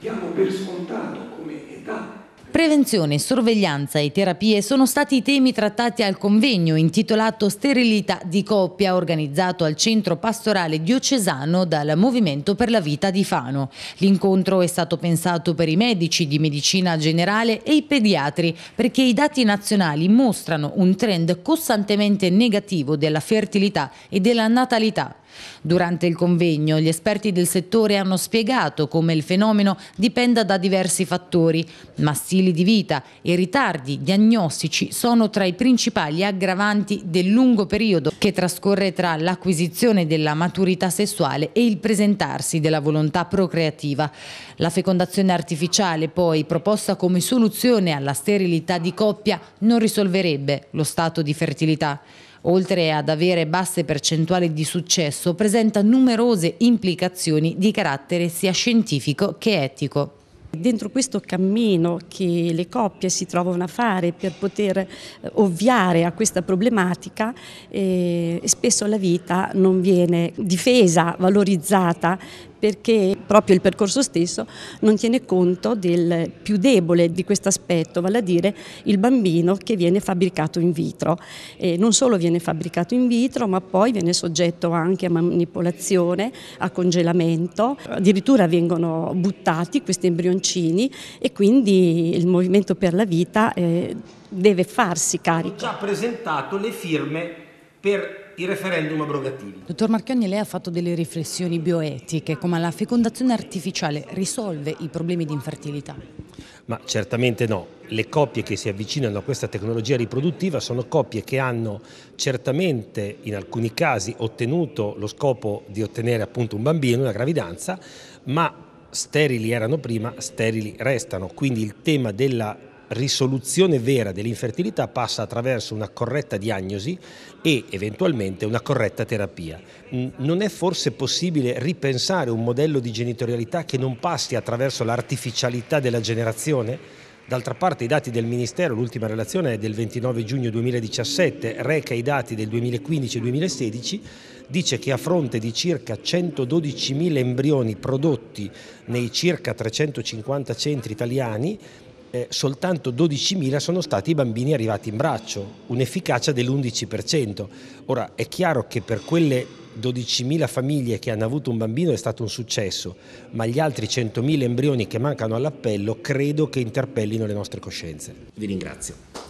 diamo per scontato come età Prevenzione, sorveglianza e terapie sono stati i temi trattati al convegno intitolato Sterilità di coppia organizzato al Centro Pastorale Diocesano dal Movimento per la Vita di Fano. L'incontro è stato pensato per i medici di medicina generale e i pediatri perché i dati nazionali mostrano un trend costantemente negativo della fertilità e della natalità. Durante il convegno gli esperti del settore hanno spiegato come il fenomeno dipenda da diversi fattori, ma stili di vita e ritardi diagnostici sono tra i principali aggravanti del lungo periodo che trascorre tra l'acquisizione della maturità sessuale e il presentarsi della volontà procreativa. La fecondazione artificiale poi proposta come soluzione alla sterilità di coppia non risolverebbe lo stato di fertilità oltre ad avere basse percentuali di successo, presenta numerose implicazioni di carattere sia scientifico che etico. Dentro questo cammino che le coppie si trovano a fare per poter eh, ovviare a questa problematica, eh, spesso la vita non viene difesa, valorizzata perché proprio il percorso stesso non tiene conto del più debole di questo aspetto, vale a dire il bambino che viene fabbricato in vitro. E non solo viene fabbricato in vitro, ma poi viene soggetto anche a manipolazione, a congelamento, addirittura vengono buttati questi embrioncini e quindi il Movimento per la Vita eh, deve farsi carico. Ho già presentato le firme per i referendum abrogativi. Dottor Marchioni, lei ha fatto delle riflessioni bioetiche, come la fecondazione artificiale risolve i problemi di infertilità? Ma certamente no. Le coppie che si avvicinano a questa tecnologia riproduttiva sono coppie che hanno certamente in alcuni casi ottenuto lo scopo di ottenere appunto un bambino, una gravidanza, ma sterili erano prima, sterili restano. Quindi il tema della risoluzione vera dell'infertilità passa attraverso una corretta diagnosi e eventualmente una corretta terapia. Non è forse possibile ripensare un modello di genitorialità che non passi attraverso l'artificialità della generazione? D'altra parte i dati del Ministero, l'ultima relazione è del 29 giugno 2017, reca i dati del 2015-2016, dice che a fronte di circa 112.000 embrioni prodotti nei circa 350 centri italiani, eh, soltanto 12.000 sono stati i bambini arrivati in braccio, un'efficacia dell'11%. Ora è chiaro che per quelle 12.000 famiglie che hanno avuto un bambino è stato un successo, ma gli altri 100.000 embrioni che mancano all'appello credo che interpellino le nostre coscienze. Vi ringrazio.